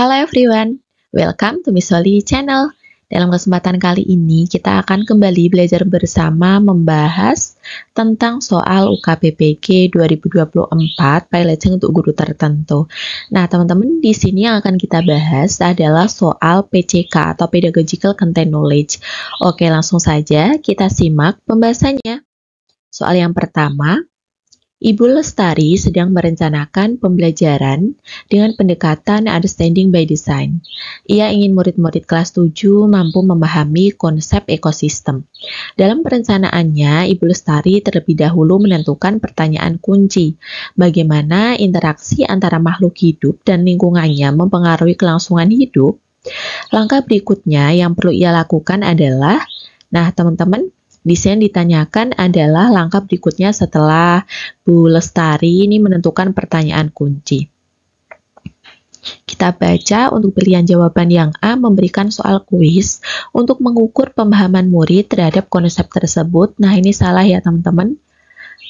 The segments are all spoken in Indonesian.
Halo everyone, welcome to Miss Holly channel. Dalam kesempatan kali ini, kita akan kembali belajar bersama membahas tentang soal UKPPK 2024 pilot untuk guru tertentu. Nah, teman-teman, di sini yang akan kita bahas adalah soal PCK atau Pedagogical Content Knowledge. Oke, langsung saja kita simak pembahasannya. Soal yang pertama, Ibu Lestari sedang merencanakan pembelajaran dengan pendekatan understanding by design. Ia ingin murid-murid kelas 7 mampu memahami konsep ekosistem. Dalam perencanaannya, Ibu Lestari terlebih dahulu menentukan pertanyaan kunci, bagaimana interaksi antara makhluk hidup dan lingkungannya mempengaruhi kelangsungan hidup. Langkah berikutnya yang perlu ia lakukan adalah Nah, teman-teman, Desain ditanyakan adalah langkah berikutnya setelah Bu Lestari ini menentukan pertanyaan kunci. Kita baca untuk pilihan jawaban yang A memberikan soal kuis untuk mengukur pemahaman murid terhadap konsep tersebut. Nah, ini salah ya teman-teman.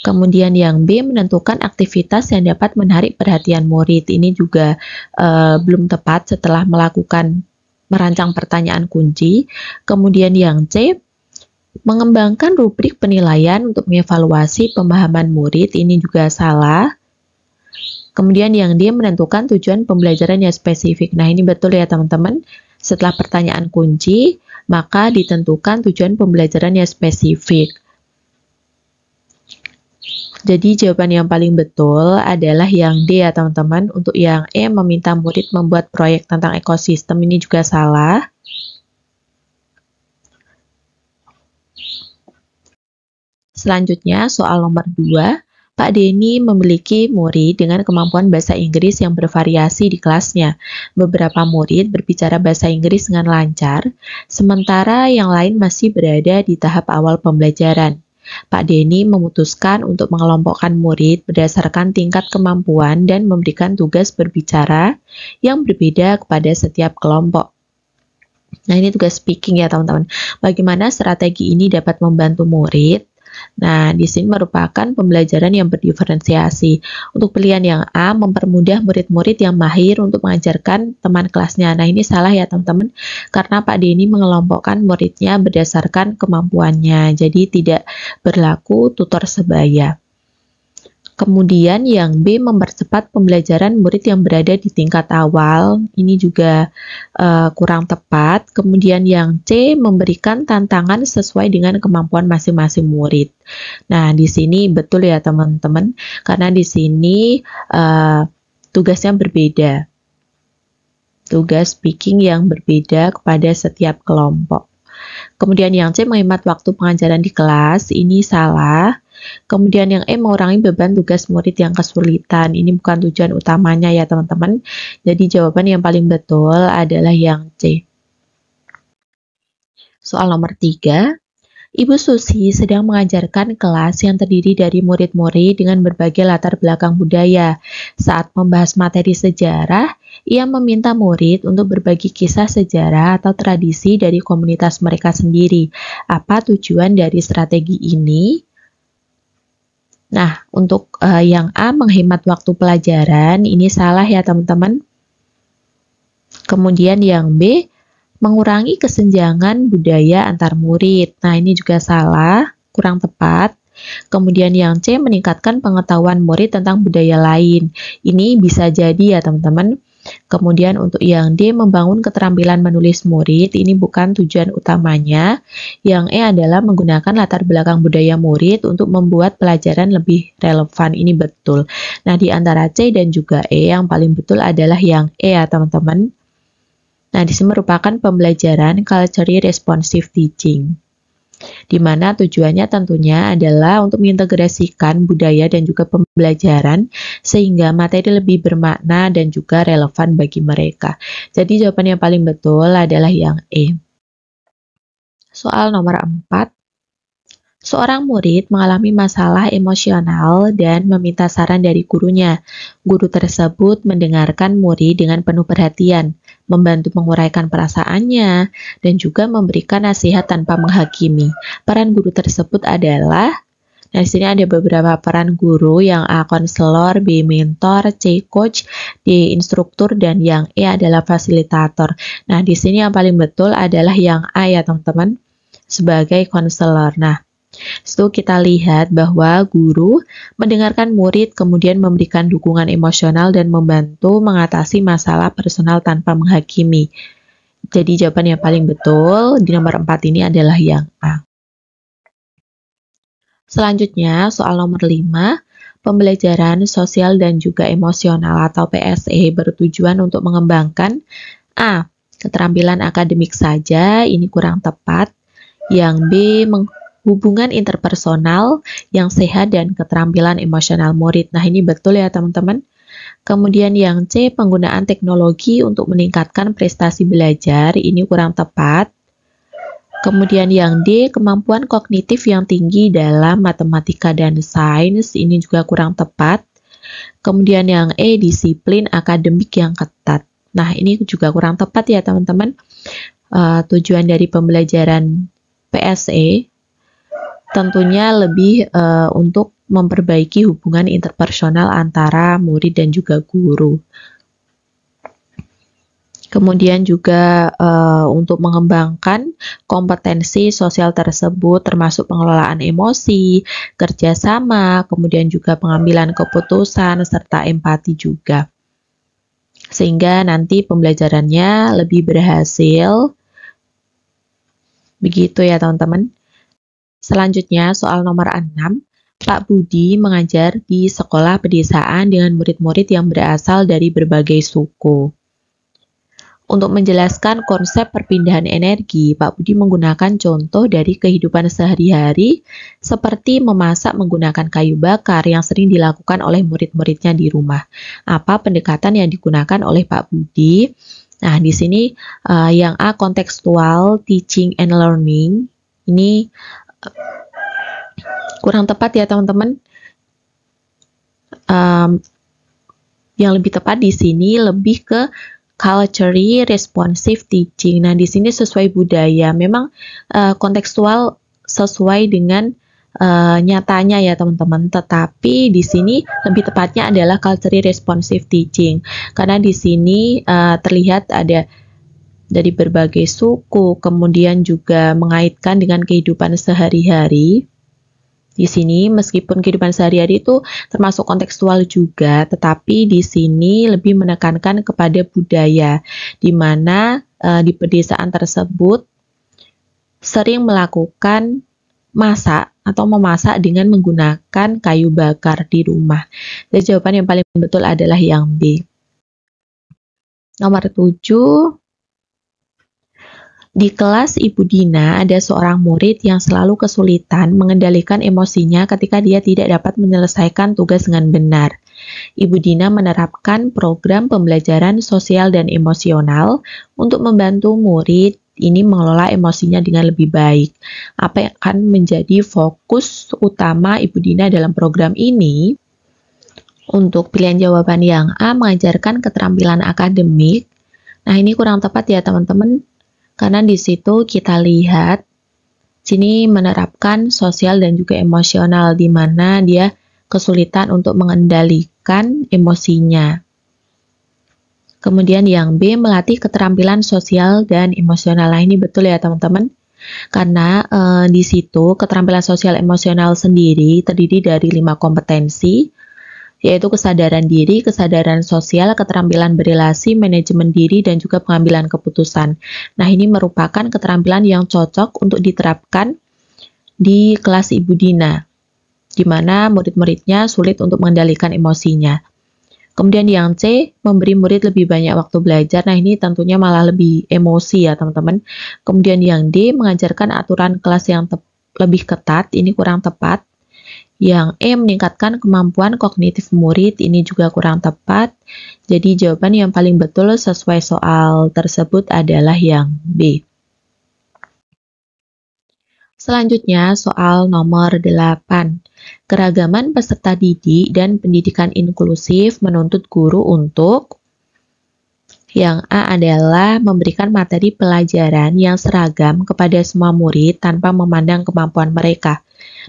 Kemudian yang B menentukan aktivitas yang dapat menarik perhatian murid. Ini juga eh, belum tepat setelah melakukan merancang pertanyaan kunci. Kemudian yang C Mengembangkan rubrik penilaian untuk mengevaluasi pemahaman murid ini juga salah. Kemudian yang dia menentukan tujuan pembelajaran yang spesifik. Nah, ini betul ya teman-teman. Setelah pertanyaan kunci, maka ditentukan tujuan pembelajaran yang spesifik. Jadi jawaban yang paling betul adalah yang D ya teman-teman. Untuk yang E meminta murid membuat proyek tentang ekosistem ini juga salah. Selanjutnya, soal nomor 2, Pak Denny memiliki murid dengan kemampuan bahasa Inggris yang bervariasi di kelasnya. Beberapa murid berbicara bahasa Inggris dengan lancar, sementara yang lain masih berada di tahap awal pembelajaran. Pak Denny memutuskan untuk mengelompokkan murid berdasarkan tingkat kemampuan dan memberikan tugas berbicara yang berbeda kepada setiap kelompok. Nah, ini tugas speaking ya, teman-teman. Bagaimana strategi ini dapat membantu murid Nah, di sini merupakan pembelajaran yang berdiferensiasi. Untuk pilihan yang A, mempermudah murid-murid yang mahir untuk mengajarkan teman kelasnya. Nah, ini salah ya teman-teman, karena Pak D mengelompokkan muridnya berdasarkan kemampuannya, jadi tidak berlaku tutor sebaya. Kemudian yang B mempercepat pembelajaran murid yang berada di tingkat awal, ini juga uh, kurang tepat. Kemudian yang C memberikan tantangan sesuai dengan kemampuan masing-masing murid. Nah, di sini betul ya teman-teman, karena di sini uh, eh, tugasnya berbeda. Tugas speaking yang berbeda kepada setiap kelompok. Kemudian yang C menghemat waktu pengajaran di kelas, ini salah Kemudian yang E mengurangi beban tugas murid yang kesulitan. Ini bukan tujuan utamanya ya teman-teman. Jadi jawaban yang paling betul adalah yang C. Soal nomor 3. Ibu Susi sedang mengajarkan kelas yang terdiri dari murid-murid dengan berbagai latar belakang budaya. Saat membahas materi sejarah, ia meminta murid untuk berbagi kisah sejarah atau tradisi dari komunitas mereka sendiri. Apa tujuan dari strategi ini? Nah, untuk uh, yang A menghemat waktu pelajaran, ini salah ya teman-teman. Kemudian yang B mengurangi kesenjangan budaya antar murid. Nah, ini juga salah, kurang tepat. Kemudian yang C meningkatkan pengetahuan murid tentang budaya lain. Ini bisa jadi ya teman-teman Kemudian untuk yang D membangun keterampilan menulis murid ini bukan tujuan utamanya. Yang E adalah menggunakan latar belakang budaya murid untuk membuat pelajaran lebih relevan. Ini betul. Nah, di antara C dan juga E yang paling betul adalah yang E ya, teman-teman. Nah, di sini merupakan pembelajaran culturally responsive teaching di mana tujuannya tentunya adalah untuk mengintegrasikan budaya dan juga pembelajaran sehingga materi lebih bermakna dan juga relevan bagi mereka. Jadi jawaban yang paling betul adalah yang E. Soal nomor 4. Seorang murid mengalami masalah emosional dan meminta saran dari gurunya. Guru tersebut mendengarkan murid dengan penuh perhatian membantu menguraikan perasaannya, dan juga memberikan nasihat tanpa menghakimi. Peran guru tersebut adalah Nah, di sini ada beberapa peran guru yang A konselor, B mentor, C coach, D instruktur dan yang E adalah fasilitator. Nah, di sini yang paling betul adalah yang A ya, teman-teman, sebagai konselor. Nah, So, kita lihat bahwa guru mendengarkan murid, kemudian memberikan dukungan emosional dan membantu mengatasi masalah personal tanpa menghakimi. Jadi, jawaban yang paling betul di nomor 4 ini adalah yang A. Selanjutnya, soal nomor 5, pembelajaran sosial dan juga emosional atau PSE bertujuan untuk mengembangkan A. Keterampilan akademik saja, ini kurang tepat. Yang B hubungan interpersonal yang sehat dan keterampilan emosional murid. Nah, ini betul ya teman-teman. Kemudian yang C, penggunaan teknologi untuk meningkatkan prestasi belajar, ini kurang tepat. Kemudian yang D, kemampuan kognitif yang tinggi dalam matematika dan sains, ini juga kurang tepat. Kemudian yang E, disiplin akademik yang ketat. Nah, ini juga kurang tepat ya teman-teman. Uh, tujuan dari pembelajaran PSE tentunya lebih uh, untuk memperbaiki hubungan interpersonal antara murid dan juga guru. Kemudian juga uh, untuk mengembangkan kompetensi sosial tersebut termasuk pengelolaan emosi, kerjasama, kemudian juga pengambilan keputusan, serta empati juga. Sehingga nanti pembelajarannya lebih berhasil. Begitu ya teman-teman. Selanjutnya, soal nomor 6, Pak Budi mengajar di sekolah pedesaan dengan murid-murid yang berasal dari berbagai suku. Untuk menjelaskan konsep perpindahan energi, Pak Budi menggunakan contoh dari kehidupan sehari-hari seperti memasak menggunakan kayu bakar yang sering dilakukan oleh murid-muridnya di rumah. Apa pendekatan yang digunakan oleh Pak Budi? Nah, di sini uh, yang A kontekstual teaching and learning ini kurang tepat ya teman-teman. Um, yang lebih tepat di sini lebih ke culturally responsive teaching. Nah, di sini sesuai budaya. Memang uh, kontekstual sesuai dengan uh, nyatanya ya, teman-teman. Tetapi di sini lebih tepatnya adalah culturally responsive teaching. Karena di sini uh, terlihat ada dari berbagai suku, kemudian juga mengaitkan dengan kehidupan sehari-hari. Di sini, meskipun kehidupan sehari-hari itu termasuk kontekstual juga, tetapi di sini lebih menekankan kepada budaya, di mana e, di pedesaan tersebut sering melakukan masak atau memasak dengan menggunakan kayu bakar di rumah. Jadi jawaban yang paling betul adalah yang B. Nomor 7, di kelas Ibu Dina, ada seorang murid yang selalu kesulitan mengendalikan emosinya ketika dia tidak dapat menyelesaikan tugas dengan benar. Ibu Dina menerapkan program pembelajaran sosial dan emosional untuk membantu murid ini mengelola emosinya dengan lebih baik. Apa yang akan menjadi fokus utama Ibu Dina dalam program ini? Untuk pilihan jawaban yang A, mengajarkan keterampilan akademik. Nah, ini kurang tepat ya, teman-teman karena di situ kita lihat sini menerapkan sosial dan juga emosional di mana dia kesulitan untuk mengendalikan emosinya. Kemudian yang B melatih keterampilan sosial dan emosional. Nah, ini betul ya teman-teman. Karena e, di situ keterampilan sosial emosional sendiri terdiri dari lima kompetensi yaitu kesadaran diri, kesadaran sosial, keterampilan berrelasi, manajemen diri, dan juga pengambilan keputusan. Nah, ini merupakan keterampilan yang cocok untuk diterapkan di kelas Ibu Dina, di mana murid-muridnya sulit untuk mengendalikan emosinya. Kemudian yang C, memberi murid lebih banyak waktu belajar. Nah, ini tentunya malah lebih emosi ya, teman-teman. Kemudian yang D, mengajarkan aturan kelas yang lebih ketat. Ini kurang tepat yang E meningkatkan kemampuan kognitif murid ini juga kurang tepat. Jadi jawaban yang paling betul sesuai soal tersebut adalah yang B. Selanjutnya soal nomor 8. Keragaman peserta didik dan pendidikan inklusif menuntut guru untuk yang A adalah memberikan materi pelajaran yang seragam kepada semua murid tanpa memandang kemampuan mereka.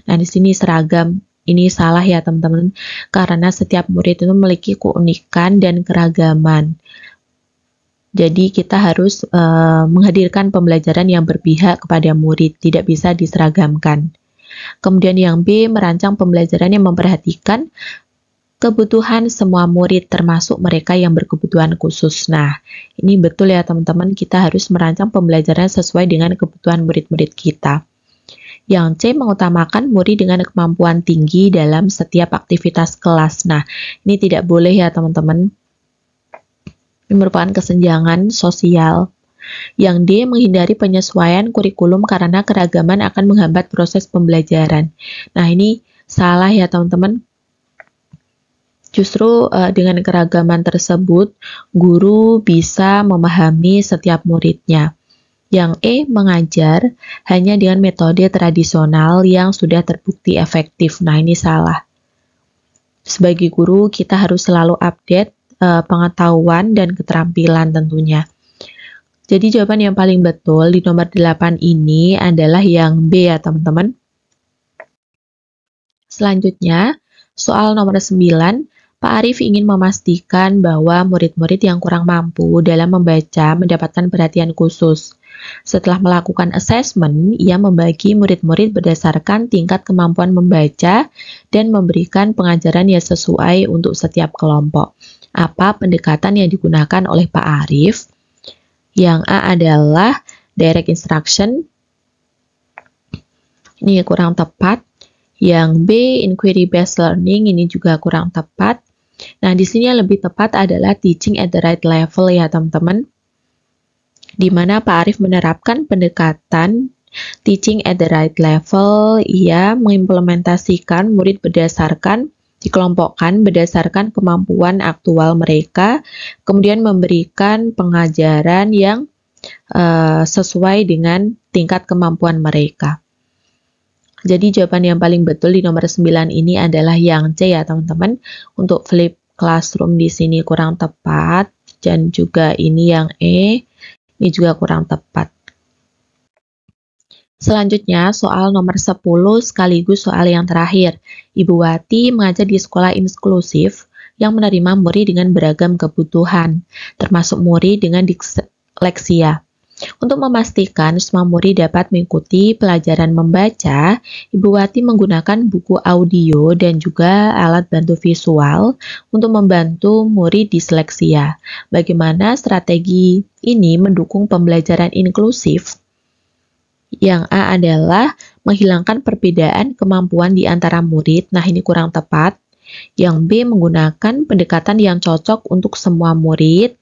Nah, di sini seragam ini salah ya teman-teman karena setiap murid itu memiliki keunikan dan keragaman. Jadi kita harus uh, menghadirkan pembelajaran yang berpihak kepada murid, tidak bisa diseragamkan. Kemudian yang B merancang pembelajaran yang memperhatikan kebutuhan semua murid termasuk mereka yang berkebutuhan khusus. Nah, ini betul ya teman-teman, kita harus merancang pembelajaran sesuai dengan kebutuhan murid-murid kita. Yang C mengutamakan murid dengan kemampuan tinggi dalam setiap aktivitas kelas. Nah, ini tidak boleh ya teman-teman. Ini merupakan kesenjangan sosial. Yang D menghindari penyesuaian kurikulum karena keragaman akan menghambat proses pembelajaran. Nah, ini salah ya teman-teman. Justru uh, dengan keragaman tersebut, guru bisa memahami setiap muridnya yang E mengajar hanya dengan metode tradisional yang sudah terbukti efektif. Nah, ini salah. Sebagai guru, kita harus selalu update uh, pengetahuan dan keterampilan tentunya. Jadi jawaban yang paling betul di nomor 8 ini adalah yang B ya, teman-teman. Selanjutnya, soal nomor 9 Pak Arif ingin memastikan bahwa murid-murid yang kurang mampu dalam membaca mendapatkan perhatian khusus. Setelah melakukan asesmen, ia membagi murid-murid berdasarkan tingkat kemampuan membaca dan memberikan pengajaran yang sesuai untuk setiap kelompok. Apa pendekatan yang digunakan oleh Pak Arif? Yang A adalah direct instruction. Ini kurang tepat. Yang B, inquiry based learning ini juga kurang tepat. Nah, di sini yang lebih tepat adalah teaching at the right level ya, teman-teman. Di mana Pak Arif menerapkan pendekatan teaching at the right level, ia ya, mengimplementasikan murid berdasarkan dikelompokkan berdasarkan kemampuan aktual mereka, kemudian memberikan pengajaran yang uh, sesuai dengan tingkat kemampuan mereka. Jadi jawaban yang paling betul di nomor 9 ini adalah yang C ya teman-teman. Untuk flip classroom di sini kurang tepat dan juga ini yang E, ini juga kurang tepat. Selanjutnya, soal nomor 10 sekaligus soal yang terakhir. Ibu Wati mengajar di sekolah inklusif yang menerima murid dengan beragam kebutuhan, termasuk murid dengan disleksia. Untuk memastikan semua murid dapat mengikuti pelajaran membaca, Ibu Wati menggunakan buku audio dan juga alat bantu visual untuk membantu murid disleksia. Bagaimana strategi ini mendukung pembelajaran inklusif? Yang A adalah menghilangkan perbedaan kemampuan di antara murid. Nah, ini kurang tepat. Yang B menggunakan pendekatan yang cocok untuk semua murid.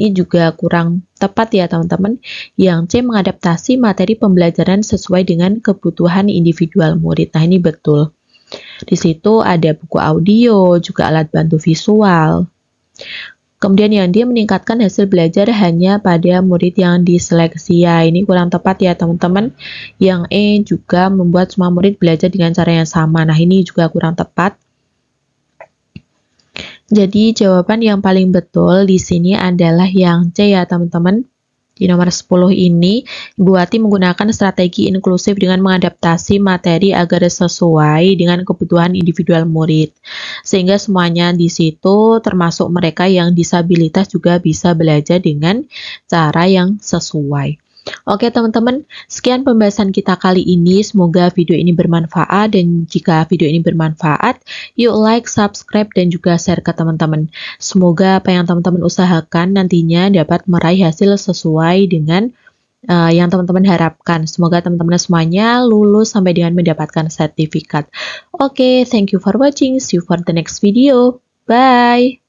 Ini juga kurang tepat ya teman-teman. Yang C mengadaptasi materi pembelajaran sesuai dengan kebutuhan individual murid. Nah ini betul. Di situ ada buku audio, juga alat bantu visual. Kemudian yang dia meningkatkan hasil belajar hanya pada murid yang diseleksi ya. Ini kurang tepat ya teman-teman. Yang E juga membuat semua murid belajar dengan cara yang sama. Nah ini juga kurang tepat. Jadi jawaban yang paling betul di sini adalah yang C ya teman-teman. Di nomor 10 ini, buati menggunakan strategi inklusif dengan mengadaptasi materi agar sesuai dengan kebutuhan individual murid. Sehingga semuanya di situ, termasuk mereka yang disabilitas juga bisa belajar dengan cara yang sesuai. Oke teman-teman, sekian pembahasan kita kali ini. Semoga video ini bermanfaat dan jika video ini bermanfaat, yuk like, subscribe, dan juga share ke teman-teman. Semoga apa yang teman-teman usahakan nantinya dapat meraih hasil sesuai dengan uh, yang teman-teman harapkan. Semoga teman-teman semuanya lulus sampai dengan mendapatkan sertifikat. Oke, thank you for watching. See you for the next video. Bye!